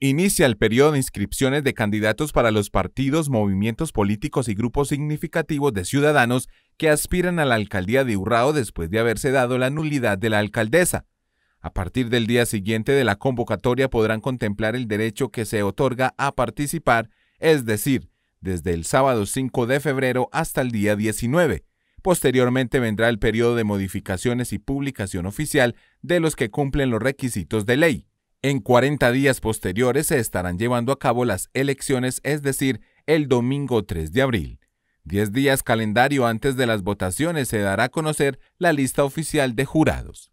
Inicia el periodo de inscripciones de candidatos para los partidos, movimientos políticos y grupos significativos de ciudadanos que aspiran a la alcaldía de Urrao después de haberse dado la nulidad de la alcaldesa. A partir del día siguiente de la convocatoria podrán contemplar el derecho que se otorga a participar, es decir, desde el sábado 5 de febrero hasta el día 19. Posteriormente vendrá el periodo de modificaciones y publicación oficial de los que cumplen los requisitos de ley. En 40 días posteriores se estarán llevando a cabo las elecciones, es decir, el domingo 3 de abril. Diez días calendario antes de las votaciones se dará a conocer la lista oficial de jurados.